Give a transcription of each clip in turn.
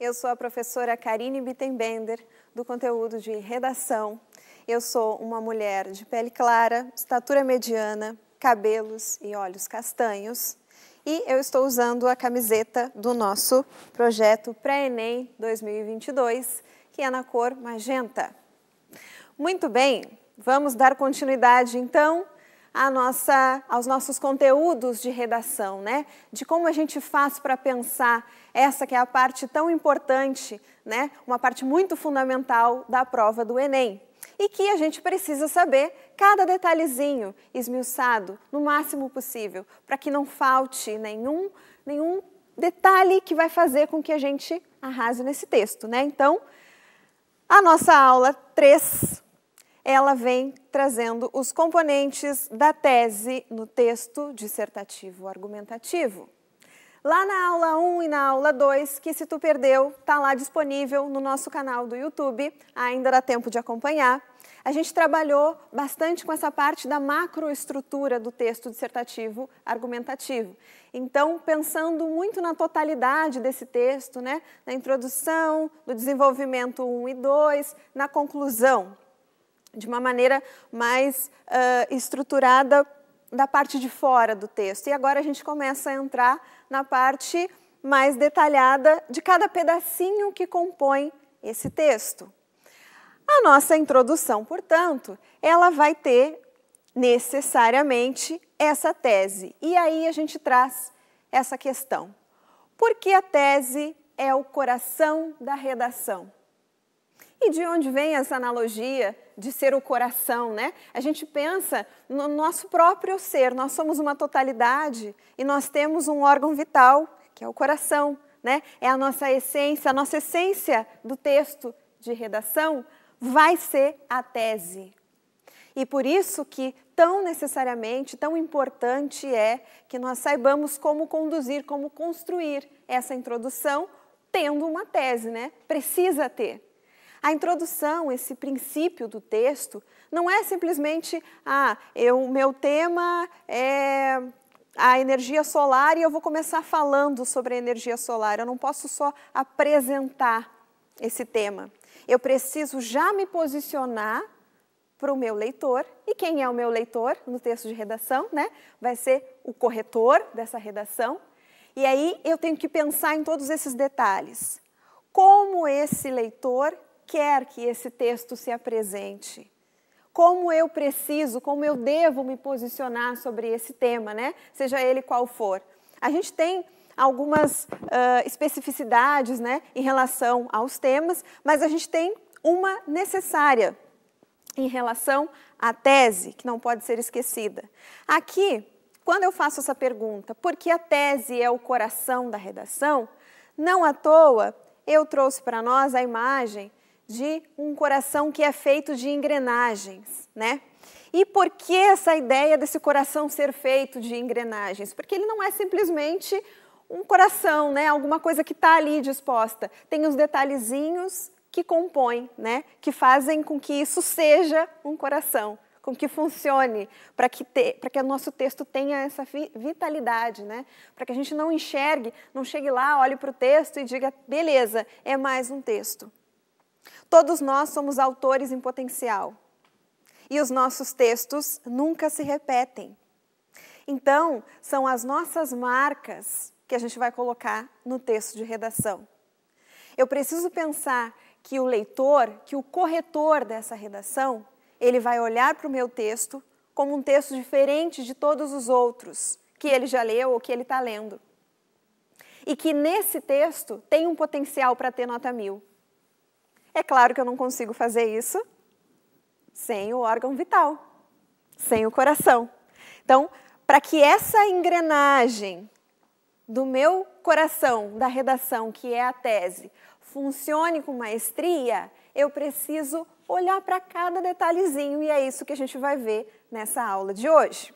Eu sou a professora Karine Bittenbender, do conteúdo de redação. Eu sou uma mulher de pele clara, estatura mediana, cabelos e olhos castanhos. E eu estou usando a camiseta do nosso projeto Pré-ENEM 2022, que é na cor magenta. Muito bem, vamos dar continuidade então nossa, aos nossos conteúdos de redação, né? De como a gente faz para pensar essa que é a parte tão importante, né? Uma parte muito fundamental da prova do Enem e que a gente precisa saber cada detalhezinho esmiuçado no máximo possível, para que não falte nenhum, nenhum detalhe que vai fazer com que a gente arrase nesse texto, né? Então, a nossa aula 3 ela vem trazendo os componentes da tese no texto dissertativo argumentativo. Lá na aula 1 e na aula 2, que se tu perdeu, está lá disponível no nosso canal do YouTube, ainda dá tempo de acompanhar. A gente trabalhou bastante com essa parte da macroestrutura do texto dissertativo argumentativo. Então, pensando muito na totalidade desse texto, né, na introdução, no desenvolvimento 1 e 2, na conclusão de uma maneira mais uh, estruturada da parte de fora do texto. E agora a gente começa a entrar na parte mais detalhada de cada pedacinho que compõe esse texto. A nossa introdução, portanto, ela vai ter necessariamente essa tese. E aí a gente traz essa questão. Por que a tese é o coração da redação? E de onde vem essa analogia de ser o coração, né? A gente pensa no nosso próprio ser, nós somos uma totalidade e nós temos um órgão vital, que é o coração, né? É a nossa essência, a nossa essência do texto de redação vai ser a tese. E por isso que tão necessariamente, tão importante é que nós saibamos como conduzir, como construir essa introdução tendo uma tese, né? Precisa ter. A introdução, esse princípio do texto, não é simplesmente, ah, o meu tema é a energia solar e eu vou começar falando sobre a energia solar. Eu não posso só apresentar esse tema. Eu preciso já me posicionar para o meu leitor. E quem é o meu leitor no texto de redação, né? Vai ser o corretor dessa redação. E aí eu tenho que pensar em todos esses detalhes. Como esse leitor quer que esse texto se apresente? Como eu preciso, como eu devo me posicionar sobre esse tema, né? Seja ele qual for. A gente tem algumas uh, especificidades, né, em relação aos temas, mas a gente tem uma necessária em relação à tese, que não pode ser esquecida. Aqui, quando eu faço essa pergunta, por que a tese é o coração da redação? Não à toa, eu trouxe para nós a imagem de um coração que é feito de engrenagens, né? E por que essa ideia desse coração ser feito de engrenagens? Porque ele não é simplesmente um coração, né? Alguma coisa que está ali disposta. Tem os detalhezinhos que compõem, né? Que fazem com que isso seja um coração, com que funcione, para que para que o nosso texto tenha essa vitalidade, né? Para que a gente não enxergue, não chegue lá, olhe para o texto e diga, beleza, é mais um texto. Todos nós somos autores em potencial. E os nossos textos nunca se repetem. Então, são as nossas marcas que a gente vai colocar no texto de redação. Eu preciso pensar que o leitor, que o corretor dessa redação, ele vai olhar para o meu texto como um texto diferente de todos os outros que ele já leu ou que ele está lendo. E que nesse texto tem um potencial para ter nota mil. É claro que eu não consigo fazer isso sem o órgão vital, sem o coração. Então, para que essa engrenagem do meu coração, da redação, que é a tese, funcione com maestria, eu preciso olhar para cada detalhezinho e é isso que a gente vai ver nessa aula de hoje.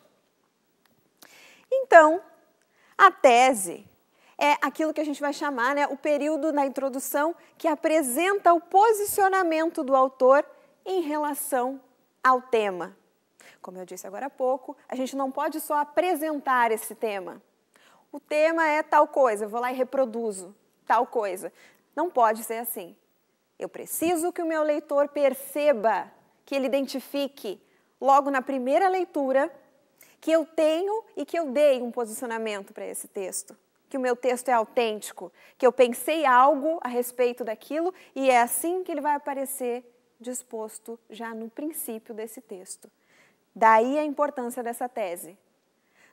Então, a tese é aquilo que a gente vai chamar né, o período na introdução que apresenta o posicionamento do autor em relação ao tema. Como eu disse agora há pouco, a gente não pode só apresentar esse tema. O tema é tal coisa, eu vou lá e reproduzo tal coisa. Não pode ser assim. Eu preciso que o meu leitor perceba, que ele identifique logo na primeira leitura que eu tenho e que eu dei um posicionamento para esse texto que o meu texto é autêntico, que eu pensei algo a respeito daquilo e é assim que ele vai aparecer disposto já no princípio desse texto. Daí a importância dessa tese.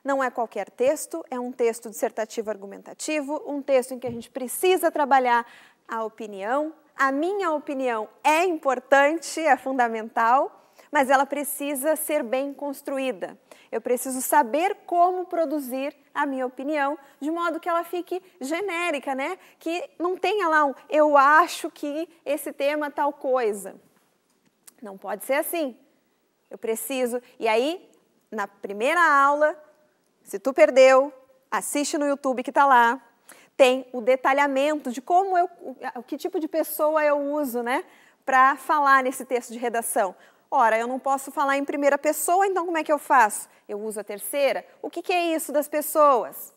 Não é qualquer texto, é um texto dissertativo argumentativo, um texto em que a gente precisa trabalhar a opinião. A minha opinião é importante, é fundamental, mas ela precisa ser bem construída. Eu preciso saber como produzir a minha opinião de modo que ela fique genérica, né? Que não tenha lá um eu acho que esse tema tal coisa. Não pode ser assim. Eu preciso. E aí, na primeira aula, se tu perdeu, assiste no YouTube que está lá. Tem o detalhamento de como eu, que tipo de pessoa eu uso, né, para falar nesse texto de redação. Ora, eu não posso falar em primeira pessoa, então como é que eu faço? Eu uso a terceira? O que, que é isso das pessoas?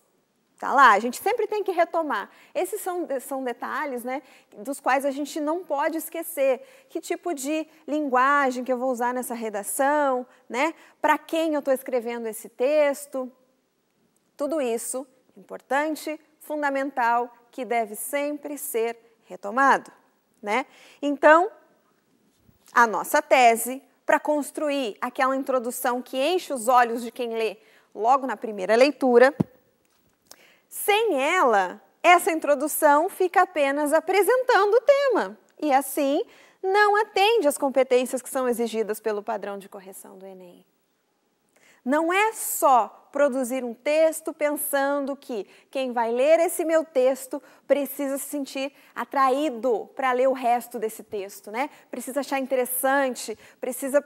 Tá lá, a gente sempre tem que retomar. Esses são, são detalhes né, dos quais a gente não pode esquecer. Que tipo de linguagem que eu vou usar nessa redação, né? para quem eu estou escrevendo esse texto. Tudo isso importante, fundamental, que deve sempre ser retomado. Né? Então, a nossa tese para construir aquela introdução que enche os olhos de quem lê logo na primeira leitura. Sem ela, essa introdução fica apenas apresentando o tema e assim não atende às competências que são exigidas pelo padrão de correção do Enem. Não é só produzir um texto pensando que quem vai ler esse meu texto precisa se sentir atraído para ler o resto desse texto, né? Precisa achar interessante, precisa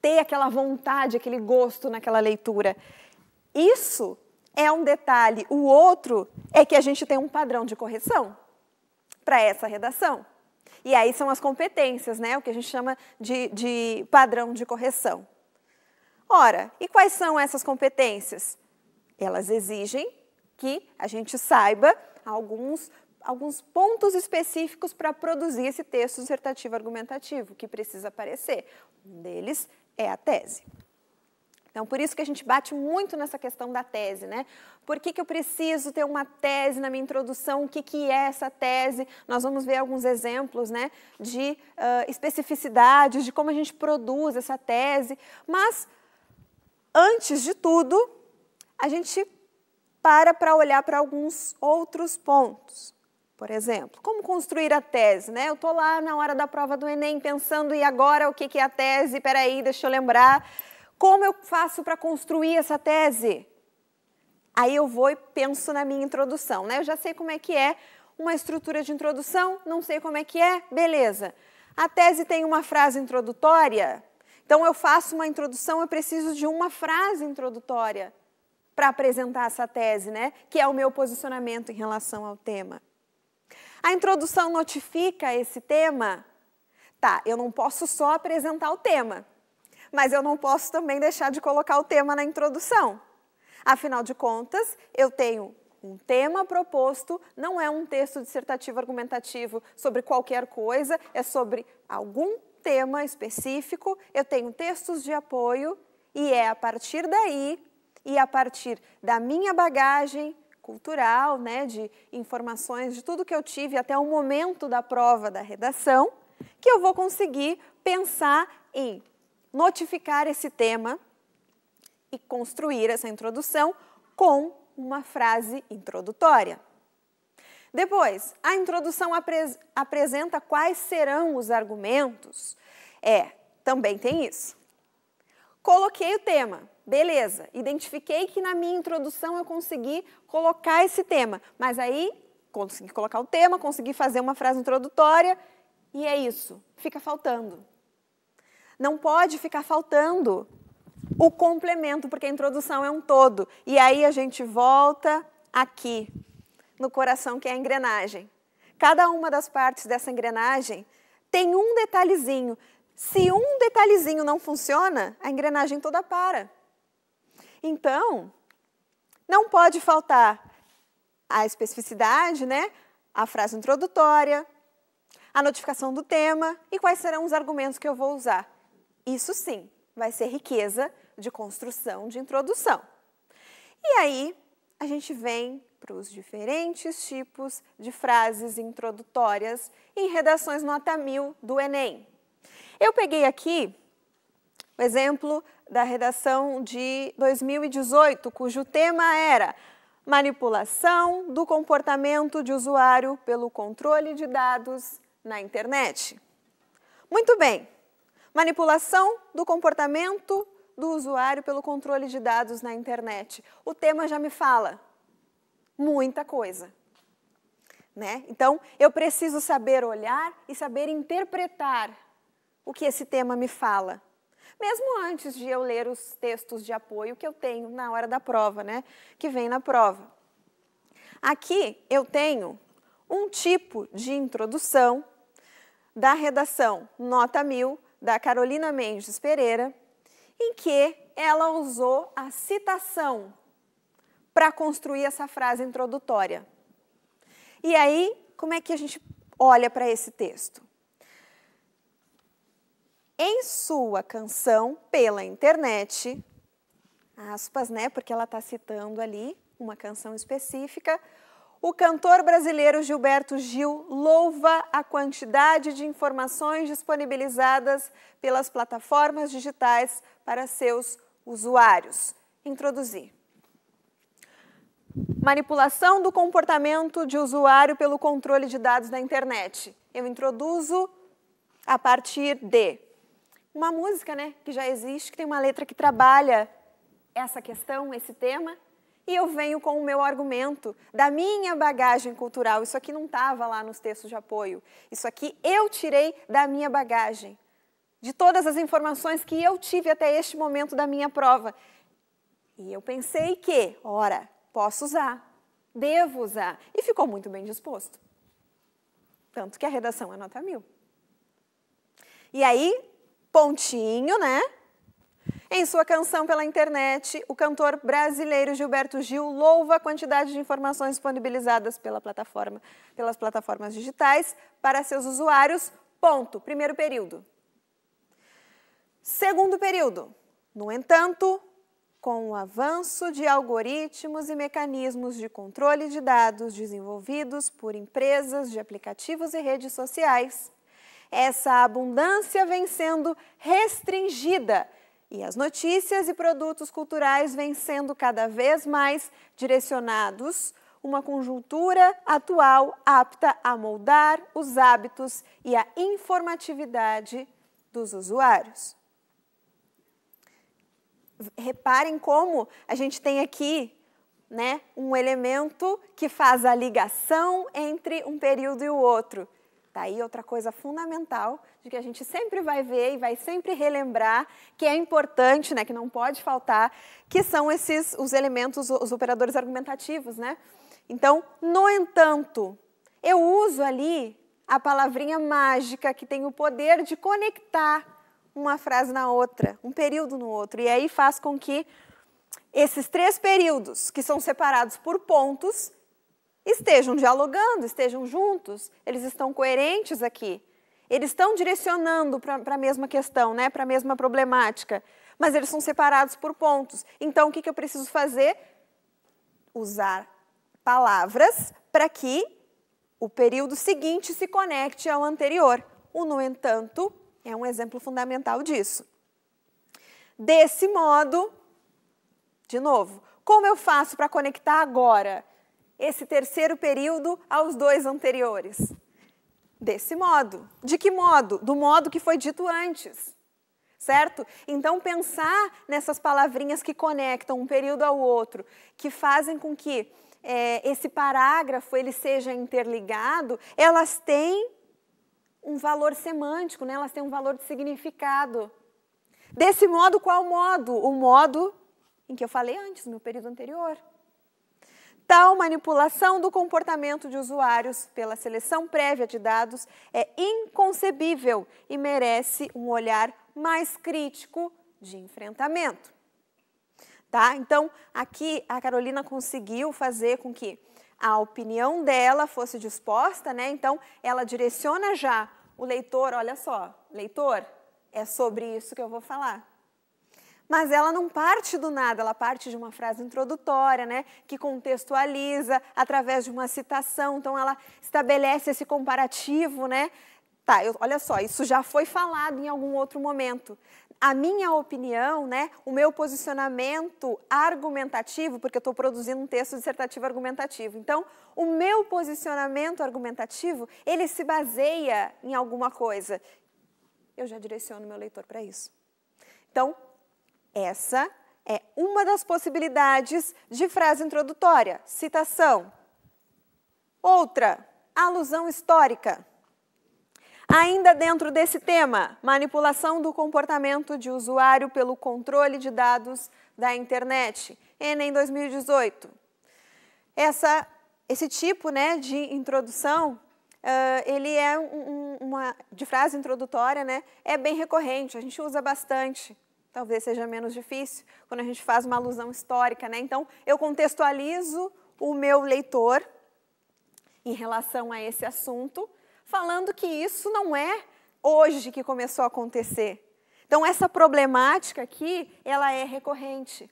ter aquela vontade, aquele gosto naquela leitura. Isso é um detalhe. O outro é que a gente tem um padrão de correção para essa redação. E aí são as competências, né? O que a gente chama de, de padrão de correção. Ora, e quais são essas competências? Elas exigem que a gente saiba alguns, alguns pontos específicos para produzir esse texto dissertativo argumentativo que precisa aparecer. Um deles é a tese. Então, por isso que a gente bate muito nessa questão da tese, né? Por que, que eu preciso ter uma tese na minha introdução? O que, que é essa tese? Nós vamos ver alguns exemplos, né, de uh, especificidades, de como a gente produz essa tese, mas antes de tudo, a gente para para olhar para alguns outros pontos. Por exemplo, como construir a tese, né? Eu estou lá na hora da prova do Enem pensando, e agora o que, é a tese? Peraí, deixa eu lembrar. Como eu faço para construir essa tese? Aí eu vou e penso na minha introdução, né? Eu já sei como é que é uma estrutura de introdução, não sei como é que é, beleza. A tese tem uma frase introdutória, então, eu faço uma introdução, eu preciso de uma frase introdutória para apresentar essa tese, né? que é o meu posicionamento em relação ao tema. A introdução notifica esse tema? Tá, eu não posso só apresentar o tema, mas eu não posso também deixar de colocar o tema na introdução. Afinal de contas, eu tenho um tema proposto, não é um texto dissertativo argumentativo sobre qualquer coisa, é sobre algum tema específico, eu tenho textos de apoio e é a partir daí e a partir da minha bagagem cultural, né, de informações de tudo que eu tive até o momento da prova da redação, que eu vou conseguir pensar em notificar esse tema e construir essa introdução com uma frase introdutória. Depois, a introdução apresenta quais serão os argumentos. É, também tem isso. Coloquei o tema, beleza. Identifiquei que na minha introdução eu consegui colocar esse tema, mas aí consegui colocar o tema, consegui fazer uma frase introdutória e é isso. Fica faltando. Não pode ficar faltando o complemento, porque a introdução é um todo. E aí a gente volta aqui no coração, que é a engrenagem. Cada uma das partes dessa engrenagem tem um detalhezinho. Se um detalhezinho não funciona, a engrenagem toda para. Então, não pode faltar a especificidade, né? a frase introdutória, a notificação do tema e quais serão os argumentos que eu vou usar. Isso sim, vai ser riqueza de construção, de introdução. E aí, a gente vem para os diferentes tipos de frases introdutórias em redações nota 1000 do Enem. Eu peguei aqui o exemplo da redação de 2018, cujo tema era Manipulação do comportamento de usuário pelo controle de dados na internet. Muito bem, manipulação do comportamento do usuário pelo controle de dados na internet. O tema já me fala, muita coisa. Né? Então, eu preciso saber olhar e saber interpretar o que esse tema me fala. Mesmo antes de eu ler os textos de apoio que eu tenho na hora da prova, né? que vem na prova. Aqui eu tenho um tipo de introdução da redação Nota 1000, da Carolina Mendes Pereira, em que ela usou a citação para construir essa frase introdutória. E aí, como é que a gente olha para esse texto? Em sua canção pela internet, aspas, né? Porque ela está citando ali uma canção específica. O cantor brasileiro Gilberto Gil louva a quantidade de informações disponibilizadas pelas plataformas digitais para seus usuários. Introduzir. Manipulação do comportamento de usuário pelo controle de dados na internet. Eu introduzo a partir de uma música, né, que já existe, que tem uma letra que trabalha essa questão, esse tema, e eu venho com o meu argumento da minha bagagem cultural. Isso aqui não estava lá nos textos de apoio. Isso aqui eu tirei da minha bagagem, de todas as informações que eu tive até este momento da minha prova. E eu pensei que, ora, posso usar, devo usar. E ficou muito bem disposto. Tanto que a redação é nota mil. E aí, pontinho, né? Em sua canção pela internet, o cantor brasileiro Gilberto Gil louva a quantidade de informações disponibilizadas pela plataforma, pelas plataformas digitais para seus usuários. Ponto. Primeiro período. Segundo período. No entanto, com o avanço de algoritmos e mecanismos de controle de dados desenvolvidos por empresas de aplicativos e redes sociais, essa abundância vem sendo restringida e as notícias e produtos culturais vêm sendo cada vez mais direcionados uma conjuntura atual apta a moldar os hábitos e a informatividade dos usuários. Reparem como a gente tem aqui né, um elemento que faz a ligação entre um período e o outro. Daí tá outra coisa fundamental de que a gente sempre vai ver e vai sempre relembrar que é importante, né, que não pode faltar, que são esses os elementos, os operadores argumentativos, né? Então, no entanto, eu uso ali a palavrinha mágica que tem o poder de conectar uma frase na outra, um período no outro. E aí faz com que esses três períodos, que são separados por pontos, estejam dialogando, estejam juntos, eles estão coerentes aqui. Eles estão direcionando para a mesma questão, né? para a mesma problemática, mas eles são separados por pontos. Então, o que, que eu preciso fazer? Usar palavras para que o período seguinte se conecte ao anterior. O no entanto é um exemplo fundamental disso. Desse modo, de novo, como eu faço para conectar agora esse terceiro período aos dois anteriores? Desse modo. De que modo? Do modo que foi dito antes. Certo? Então, pensar nessas palavrinhas que conectam um período ao outro, que fazem com que é, esse parágrafo ele seja interligado, elas têm um valor semântico, né? elas têm um valor de significado. Desse modo, qual modo? O modo em que eu falei antes, no período anterior. Tal manipulação do comportamento de usuários pela seleção prévia de dados é inconcebível e merece um olhar mais crítico de enfrentamento. Tá? Então, aqui a Carolina conseguiu fazer com que a opinião dela fosse disposta, né? Então, ela direciona já o leitor, olha só, leitor, é sobre isso que eu vou falar. Mas ela não parte do nada, ela parte de uma frase introdutória, né, que contextualiza através de uma citação. Então ela estabelece esse comparativo, né? Tá, eu, olha só, isso já foi falado em algum outro momento a minha opinião, né, o meu posicionamento argumentativo, porque eu estou produzindo um texto dissertativo argumentativo. Então, o meu posicionamento argumentativo, ele se baseia em alguma coisa. Eu já direciono meu leitor para isso. Então, essa é uma das possibilidades de frase introdutória, citação. Outra, alusão histórica. Ainda dentro desse tema, manipulação do comportamento de usuário pelo controle de dados da internet, Enem 2018. Essa, esse tipo né, de introdução Uh, ele é um, uma de frase introdutória, né? É bem recorrente, a gente usa bastante. Talvez seja menos difícil quando a gente faz uma alusão histórica, né? Então, eu contextualizo o meu leitor em relação a esse assunto falando que isso não é hoje que começou a acontecer. Então, essa problemática aqui, ela é recorrente.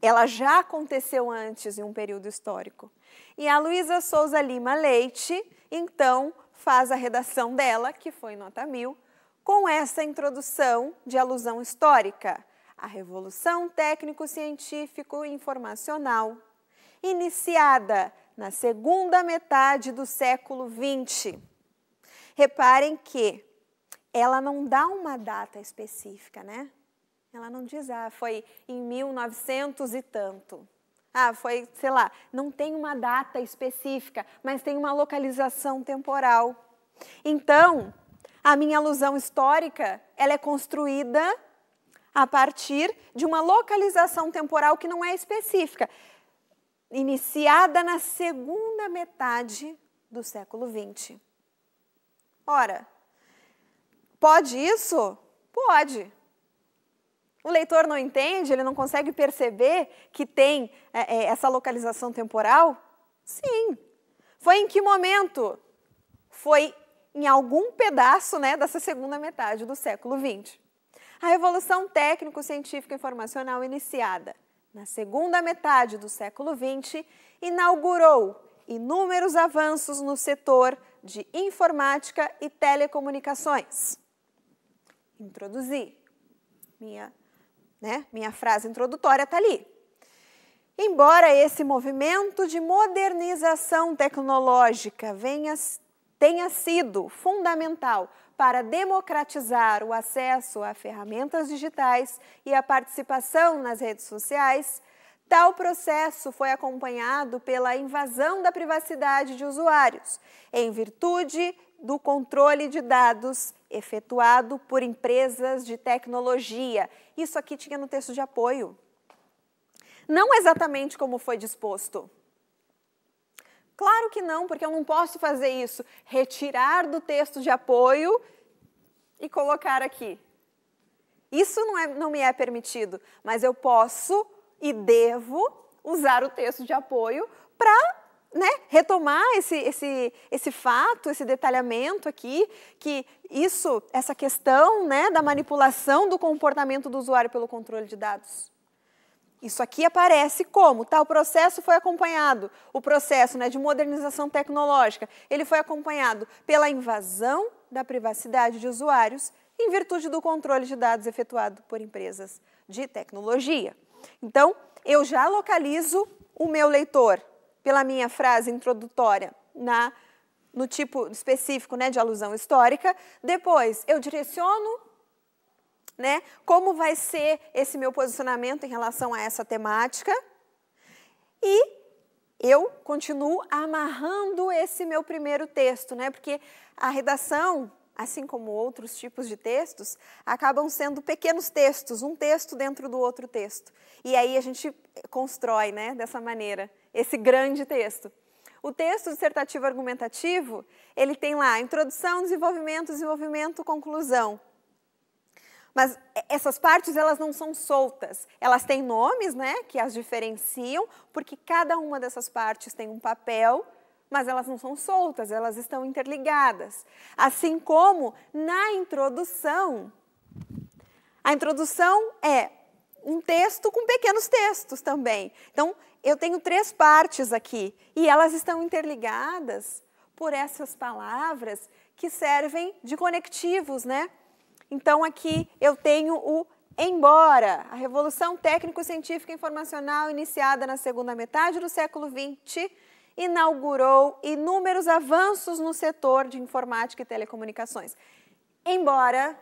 Ela já aconteceu antes, em um período histórico. E a Luísa Souza Lima Leite, então, faz a redação dela, que foi nota mil, com essa introdução de alusão histórica a Revolução Técnico-Científico Informacional, iniciada na segunda metade do século XX. Reparem que ela não dá uma data específica, né? Ela não diz, ah, foi em 1900 e tanto. Ah, foi, sei lá, não tem uma data específica, mas tem uma localização temporal. Então, a minha alusão histórica, ela é construída a partir de uma localização temporal que não é específica iniciada na segunda metade do século XX. Ora, pode isso? Pode. O leitor não entende, ele não consegue perceber que tem é, é, essa localização temporal? Sim. Foi em que momento? Foi em algum pedaço né, dessa segunda metade do século XX. A revolução técnico-científica informacional iniciada na segunda metade do século XX, inaugurou inúmeros avanços no setor de informática e telecomunicações. Introduzi. Minha, né, minha frase introdutória está ali. Embora esse movimento de modernização tecnológica venha, tenha sido fundamental para democratizar o acesso a ferramentas digitais e a participação nas redes sociais, Tal processo foi acompanhado pela invasão da privacidade de usuários, em virtude do controle de dados efetuado por empresas de tecnologia. Isso aqui tinha no texto de apoio. Não exatamente como foi disposto Claro que não, porque eu não posso fazer isso. Retirar do texto de apoio e colocar aqui. Isso não, é, não me é permitido, mas eu posso e devo usar o texto de apoio para né, retomar esse, esse, esse fato, esse detalhamento aqui, que isso, essa questão né, da manipulação do comportamento do usuário pelo controle de dados isso aqui aparece como? Tá, o processo foi acompanhado, o processo né, de modernização tecnológica, ele foi acompanhado pela invasão da privacidade de usuários em virtude do controle de dados efetuado por empresas de tecnologia. Então, eu já localizo o meu leitor pela minha frase introdutória na no tipo específico né, de alusão histórica. Depois, eu direciono né? Como vai ser esse meu posicionamento em relação a essa temática? E eu continuo amarrando esse meu primeiro texto, né? Porque a redação, assim como outros tipos de textos, acabam sendo pequenos textos, um texto dentro do outro texto. E aí a gente constrói, né, dessa maneira, esse grande texto. O texto dissertativo argumentativo, ele tem lá introdução, desenvolvimento, desenvolvimento, conclusão. Mas essas partes elas não são soltas, elas têm nomes, né, que as diferenciam, porque cada uma dessas partes tem um papel, mas elas não são soltas, elas estão interligadas. Assim como na introdução, a introdução é um texto com pequenos textos também. Então, eu tenho três partes aqui e elas estão interligadas por essas palavras que servem de conectivos, né? Então aqui eu tenho o embora. A revolução técnico-científica informacional iniciada na segunda metade do século XX inaugurou inúmeros avanços no setor de informática e telecomunicações. Embora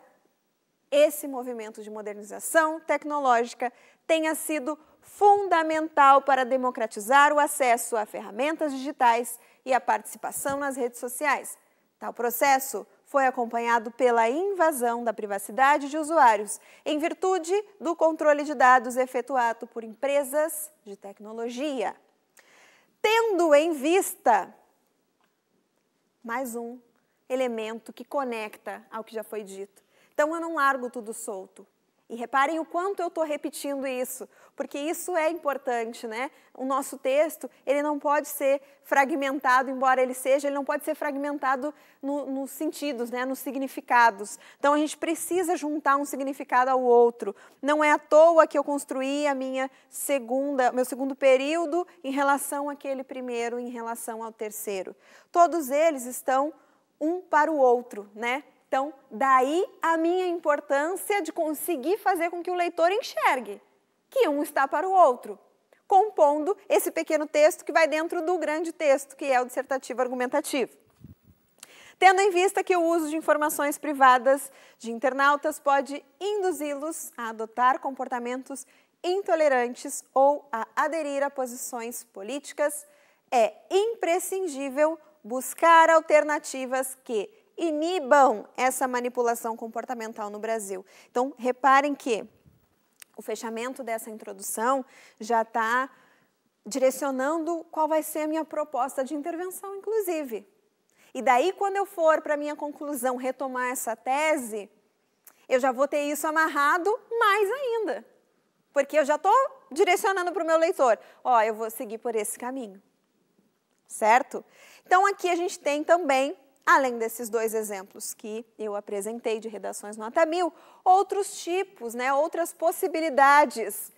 esse movimento de modernização tecnológica tenha sido fundamental para democratizar o acesso a ferramentas digitais e a participação nas redes sociais. Tal processo foi acompanhado pela invasão da privacidade de usuários, em virtude do controle de dados efetuado por empresas de tecnologia. Tendo em vista mais um elemento que conecta ao que já foi dito. Então eu não largo tudo solto. E reparem o quanto eu estou repetindo isso, porque isso é importante, né? O nosso texto, ele não pode ser fragmentado, embora ele seja, ele não pode ser fragmentado no, nos sentidos, né? nos significados. Então, a gente precisa juntar um significado ao outro. Não é à toa que eu construí a minha segunda, meu segundo período em relação àquele primeiro, em relação ao terceiro. Todos eles estão um para o outro, né? Então, daí a minha importância de conseguir fazer com que o leitor enxergue que um está para o outro, compondo esse pequeno texto que vai dentro do grande texto, que é o dissertativo argumentativo. Tendo em vista que o uso de informações privadas de internautas pode induzi-los a adotar comportamentos intolerantes ou a aderir a posições políticas, é imprescindível buscar alternativas que inibam essa manipulação comportamental no Brasil. Então, reparem que o fechamento dessa introdução já está direcionando qual vai ser a minha proposta de intervenção, inclusive. E daí, quando eu for para a minha conclusão retomar essa tese, eu já vou ter isso amarrado mais ainda. Porque eu já estou direcionando para o meu leitor: ó, oh, eu vou seguir por esse caminho. Certo? Então, aqui a gente tem também Além desses dois exemplos que eu apresentei de redações nota mil, outros tipos, né, outras possibilidades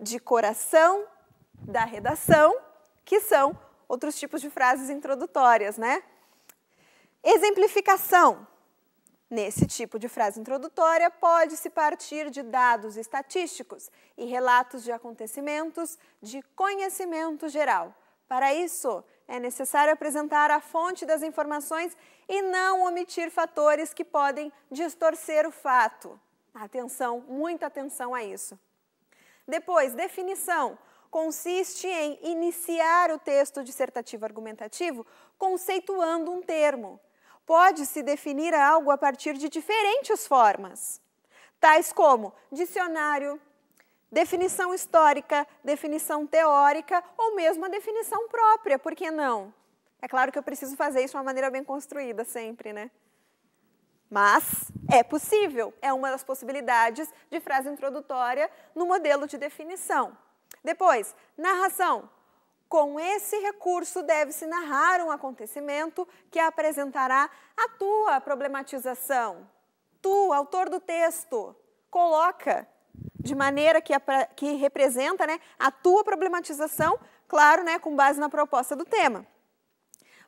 de coração da redação, que são outros tipos de frases introdutórias, né? Exemplificação. Nesse tipo de frase introdutória, pode-se partir de dados estatísticos e relatos de acontecimentos de conhecimento geral. Para isso, é necessário apresentar a fonte das informações e não omitir fatores que podem distorcer o fato. Atenção, muita atenção a isso. Depois, definição. Consiste em iniciar o texto dissertativo argumentativo conceituando um termo. Pode-se definir algo a partir de diferentes formas, tais como dicionário, definição histórica, definição teórica ou mesmo a definição própria, por que não? É claro que eu preciso fazer isso de uma maneira bem construída sempre, né? Mas é possível, é uma das possibilidades de frase introdutória no modelo de definição. Depois, narração. Com esse recurso deve-se narrar um acontecimento que apresentará a tua problematização. Tu, autor do texto, coloca de maneira que, a, que representa né, a tua problematização, claro, né, com base na proposta do tema.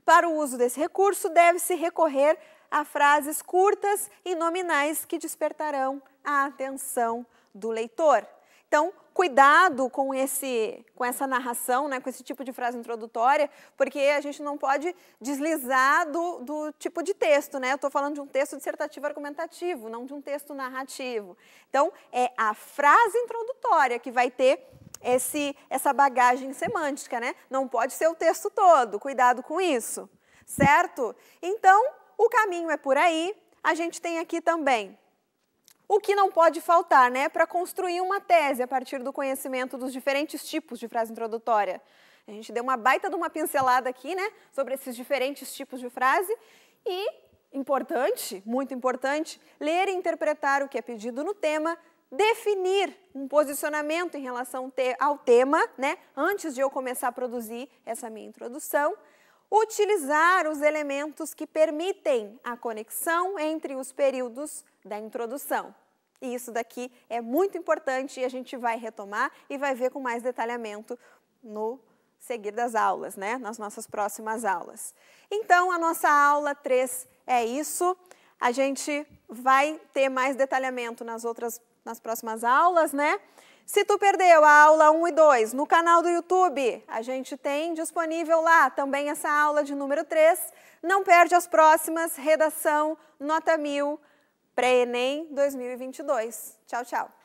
Para o uso desse recurso, deve-se recorrer a frases curtas e nominais que despertarão a atenção do leitor. Então, cuidado com, esse, com essa narração, né, com esse tipo de frase introdutória, porque a gente não pode deslizar do, do tipo de texto. Né? Eu estou falando de um texto dissertativo argumentativo, não de um texto narrativo. Então, é a frase introdutória que vai ter esse, essa bagagem semântica. Né? Não pode ser o texto todo, cuidado com isso. Certo? Então, o caminho é por aí. A gente tem aqui também o que não pode faltar, né, para construir uma tese a partir do conhecimento dos diferentes tipos de frase introdutória. A gente deu uma baita de uma pincelada aqui, né, sobre esses diferentes tipos de frase e importante, muito importante, ler e interpretar o que é pedido no tema, definir um posicionamento em relação ao tema, né, antes de eu começar a produzir essa minha introdução utilizar os elementos que permitem a conexão entre os períodos da introdução. E isso daqui é muito importante e a gente vai retomar e vai ver com mais detalhamento no seguir das aulas, né? Nas nossas próximas aulas. Então, a nossa aula 3 é isso. A gente vai ter mais detalhamento nas outras nas próximas aulas, né? Se tu perdeu a aula 1 e 2 no canal do YouTube, a gente tem disponível lá também essa aula de número 3. Não perde as próximas, redação, nota 1000, pré-ENEM 2022. Tchau, tchau.